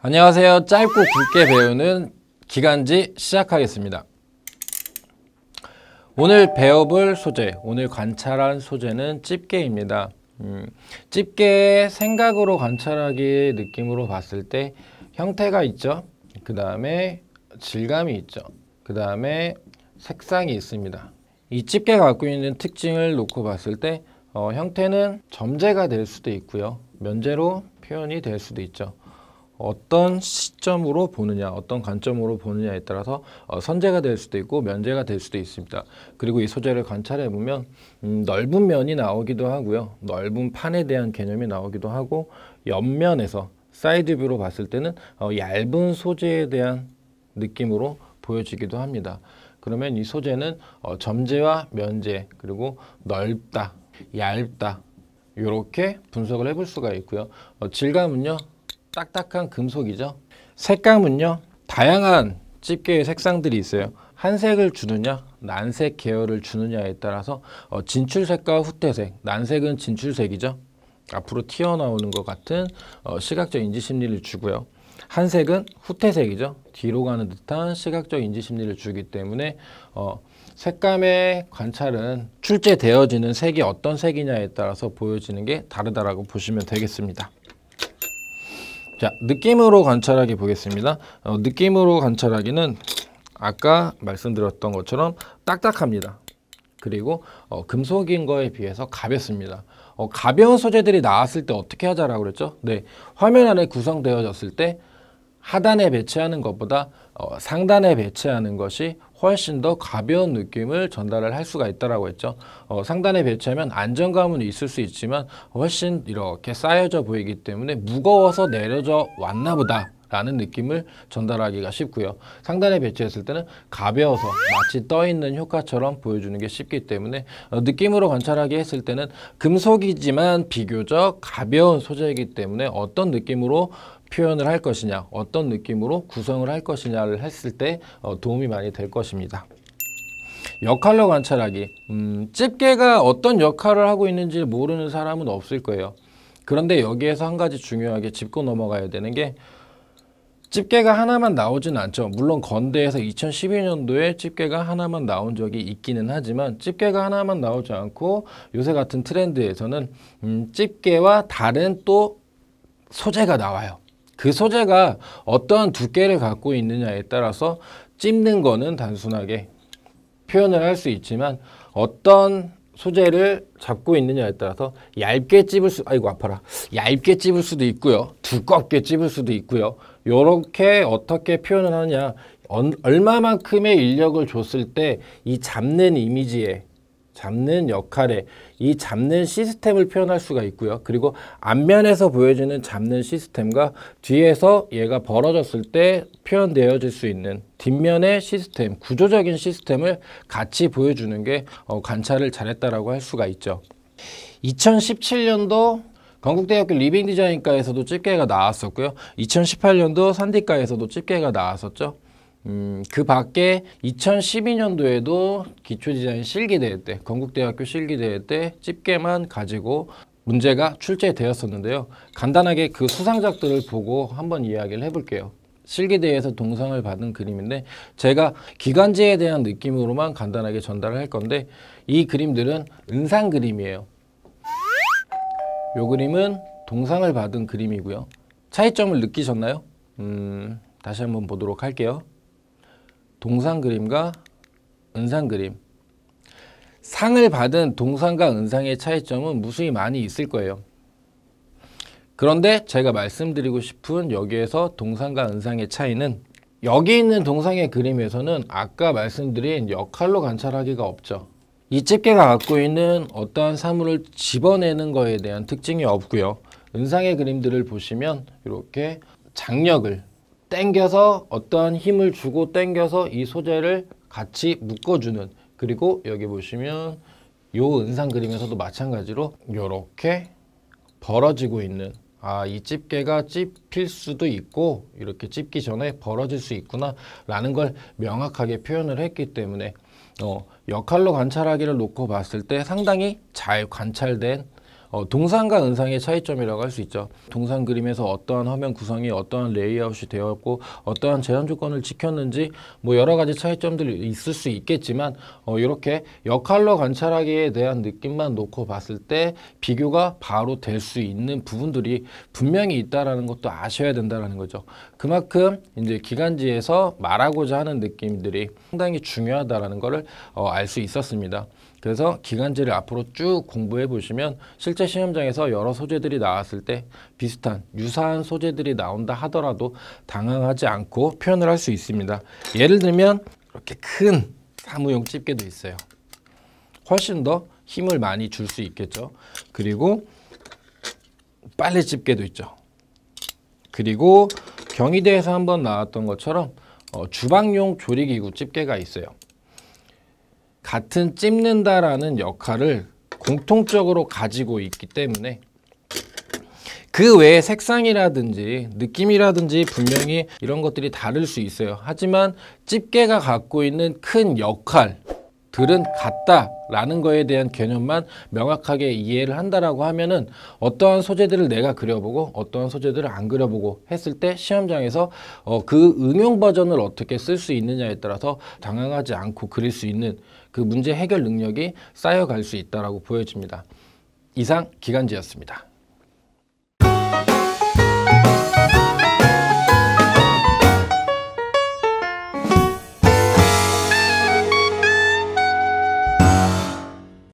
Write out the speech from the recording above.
안녕하세요. 짧고 굵게 배우는 기간지 시작하겠습니다. 오늘 배워볼 소재, 오늘 관찰한 소재는 집게입니다. 음, 집게 생각으로 관찰하기 느낌으로 봤을 때 형태가 있죠. 그 다음에 질감이 있죠. 그 다음에 색상이 있습니다. 이 집게가 갖고 있는 특징을 놓고 봤을 때 어, 형태는 점재가 될 수도 있고요. 면제로 표현이 될 수도 있죠. 어떤 시점으로 보느냐, 어떤 관점으로 보느냐에 따라서 어, 선재가 될 수도 있고 면제가될 수도 있습니다. 그리고 이 소재를 관찰해 보면 음, 넓은 면이 나오기도 하고요. 넓은 판에 대한 개념이 나오기도 하고 옆면에서 사이드뷰로 봤을 때는 어, 얇은 소재에 대한 느낌으로 보여지기도 합니다. 그러면 이 소재는 어, 점재와 면재 그리고 넓다, 얇다 이렇게 분석을 해볼 수가 있고요. 어, 질감은요 딱딱한 금속이죠. 색감은요 다양한 집게의 색상들이 있어요. 한색을 주느냐 난색 계열을 주느냐에 따라서 어, 진출색과 후퇴색 난색은 진출색이죠. 앞으로 튀어나오는 것 같은 어, 시각적 인지 심리를 주고요. 한색은 후퇴색이죠. 뒤로 가는 듯한 시각적 인지 심리를 주기 때문에 어, 색감의 관찰은 출제되어지는 색이 어떤 색이냐에 따라서 보여지는 게 다르다라고 보시면 되겠습니다. 자, 느낌으로 관찰하기 보겠습니다. 어, 느낌으로 관찰하기는 아까 말씀드렸던 것처럼 딱딱합니다. 그리고 어, 금속인 거에 비해서 가볍습니다. 어, 가벼운 소재들이 나왔을 때 어떻게 하자라고 그랬죠? 네, 화면 안에 구성되어졌을 때 하단에 배치하는 것보다 어, 상단에 배치하는 것이 훨씬 더 가벼운 느낌을 전달을 할 수가 있다라고 했죠. 어, 상단에 배치하면 안정감은 있을 수 있지만 훨씬 이렇게 쌓여져 보이기 때문에 무거워서 내려져 왔나 보다 라는 느낌을 전달하기가 쉽고요. 상단에 배치했을 때는 가벼워서 마치 떠있는 효과처럼 보여주는 게 쉽기 때문에 어, 느낌으로 관찰하기 했을 때는 금속이지만 비교적 가벼운 소재이기 때문에 어떤 느낌으로 표현을 할 것이냐, 어떤 느낌으로 구성을 할 것이냐를 했을 때 어, 도움이 많이 될 것입니다. 역할로 관찰하기. 음, 집게가 어떤 역할을 하고 있는지 모르는 사람은 없을 거예요. 그런데 여기에서 한 가지 중요하게 짚고 넘어가야 되는 게 집게가 하나만 나오진 않죠. 물론 건대에서 2012년도에 집게가 하나만 나온 적이 있기는 하지만 집게가 하나만 나오지 않고 요새 같은 트렌드에서는 음, 집게와 다른 또 소재가 나와요. 그 소재가 어떠한 두께를 갖고 있느냐에 따라서 찝는 거는 단순하게 표현을 할 수 있지만 어떤 소재를 잡고 있느냐에 따라서 얇게 찝을 수, 아이고 아파라. 얇게 찝을 수도 있고요. 두껍게 찝을 수도 있고요. 이렇게 어떻게 표현을 하느냐 얼마만큼의 인력을 줬을 때 이 잡는 이미지에 잡는 역할에 이 잡는 시스템을 표현할 수가 있고요. 그리고 앞면에서 보여지는 잡는 시스템과 뒤에서 얘가 벌어졌을 때 표현되어질 수 있는 뒷면의 시스템, 구조적인 시스템을 같이 보여주는 게 어, 관찰을 잘했다라고 할 수가 있죠. 2017년도 건국대학교 리빙디자인과에서도 집계가 나왔었고요. 2018년도 산디과에서도 집계가 나왔었죠. 음, 그 밖에 2012년도에도 기초디자인 실기대회 때, 건국대학교 실기대회 때 집계만 가지고 문제가 출제되었었는데요. 간단하게 그 수상작들을 보고 한번 이야기를 해볼게요. 실기대회에서 동상을 받은 그림인데 제가 기관지에 대한 느낌으로만 간단하게 전달을 할 건데 이 그림들은 은상 그림이에요. 요 그림은 동상을 받은 그림이고요. 차이점을 느끼셨나요? 음, 다시 한번 보도록 할게요. 동상 그림과 은상 그림. 상을 받은 동상과 은상의 차이점은 무수히 많이 있을 거예요. 그런데 제가 말씀드리고 싶은 여기에서 동상과 은상의 차이는 여기 있는 동상의 그림에서는 아까 말씀드린 역할로 관찰하기가 없죠. 이 집게가 갖고 있는 어떠한 사물을 집어내는 것에 대한 특징이 없고요. 은상의 그림들을 보시면 이렇게 장력을 땡겨서 어떠한 힘을 주고 땡겨서 이 소재를 같이 묶어주는 그리고 여기 보시면 요 은상 그림에서도 마찬가지로 이렇게 벌어지고 있는 아이 집게가 찝힐 수도 있고 이렇게 찝기 전에 벌어질 수 있구나 라는 걸 명확하게 표현을 했기 때문에 어, 역할로 관찰하기를 놓고 봤을 때 상당히 잘 관찰된 어, 동상과 은상의 차이점이라고 할 수 있죠. 동상 그림에서 어떠한 화면 구성이 어떠한 레이아웃이 되었고 어떠한 제한 조건을 지켰는지 뭐 여러 가지 차이점들이 있을 수 있겠지만 어, 이렇게 역할로 관찰하기에 대한 느낌만 놓고 봤을 때 비교가 바로 될 수 있는 부분들이 분명히 있다라는 것도 아셔야 된다라는 거죠. 그만큼 이제 기간지에서 말하고자 하는 느낌들이 상당히 중요하다라는 것을 어, 알 수 있었습니다. 그래서 기간지를 앞으로 쭉 공부해 보시면 실제 실제 시험장에서 여러 소재들이 나왔을 때 비슷한 유사한 소재들이 나온다 하더라도 당황하지 않고 표현을 할 수 있습니다. 예를 들면 이렇게 큰 사무용 집게도 있어요. 훨씬 더 힘을 많이 줄 수 있겠죠. 그리고 빨래 집게도 있죠. 그리고 경희대에서 한번 나왔던 것처럼 어, 주방용 조리기구 집게가 있어요. 같은 찝는다라는 역할을 공통적으로 가지고 있기 때문에 그 외에 색상이라든지 느낌이라든지 분명히 이런 것들이 다를 수 있어요. 하지만 집게가 갖고 있는 큰 역할 들은 같다라는 거에 대한 개념만 명확하게 이해를 한다라고 하면은 어떠한 소재들을 내가 그려보고 어떠한 소재들을 안 그려보고 했을 때 시험장에서 어, 그 응용 버전을 어떻게 쓸 수 있느냐에 따라서 당황하지 않고 그릴 수 있는 그 문제 해결 능력이 쌓여갈 수 있다라고 보여집니다. 이상 기간지였습니다.